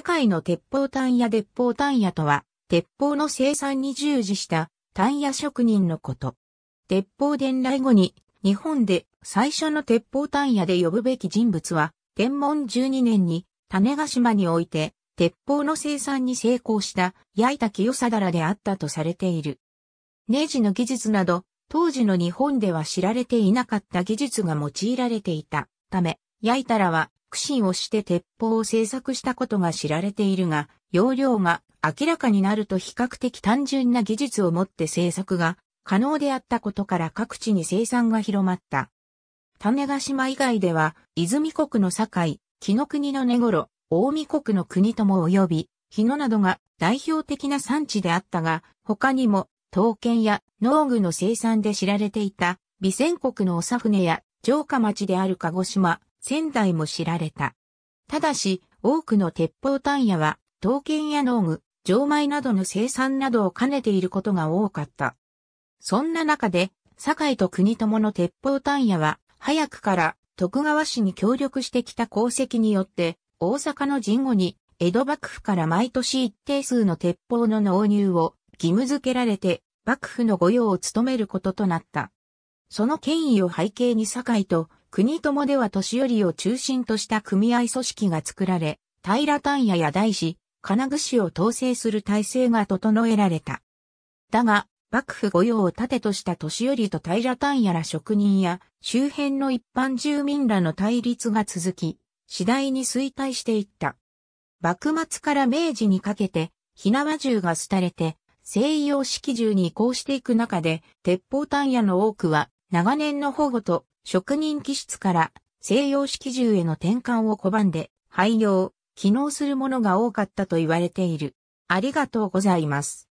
堺の鉄砲単野鉄砲単野とは、鉄砲の生産に従事した単野職人のこと。鉄砲伝来後に、日本で最初の鉄砲単野で呼ぶべき人物は、天文12年に種ヶ島において、鉄砲の生産に成功した焼いた清定であったとされている。ネジの技術など、当時の日本では知られていなかった技術が用いられていたため、焼いたらは苦心をして鉄砲を製作したことが知られているが、容量が明らかになると比較的単純な技術をもって製作が可能であったことから各地に生産が広まった。種ヶ島以外では、泉国の堺、木の国の根頃、大見国の国とも及び、日野などが代表的な産地であったが、他にも、刀剣や農具の生産で知られていた、備前国の長船や城下町である鹿児島、仙台も知られた。ただし、多くの鉄砲単野は、刀剣や農具、錠米などの生産などを兼ねていることが多かった。そんな中で、堺と国友の鉄砲単野は、早くから徳川氏に協力してきた功績によって、大阪の神後に、江戸幕府から毎年一定数の鉄砲の納入を義務付けられて、幕府の御用を務めることとなった。その権威を背景に堺と国友では年寄りを中心とした組合組織が作られ、平丹野や大師、金具を統制する体制が整えられた。だが、幕府御用を盾とした年寄りと平丹野ら職人や周辺の一般住民らの対立が続き、次第に衰退していった。幕末から明治にかけて、火縄銃が廃れて、西洋式銃に移行していく中で、鉄砲弾野の多くは、長年の保護と職人気質から西洋式銃への転換を拒んで、廃業、機能するものが多かったと言われている。ありがとうございます。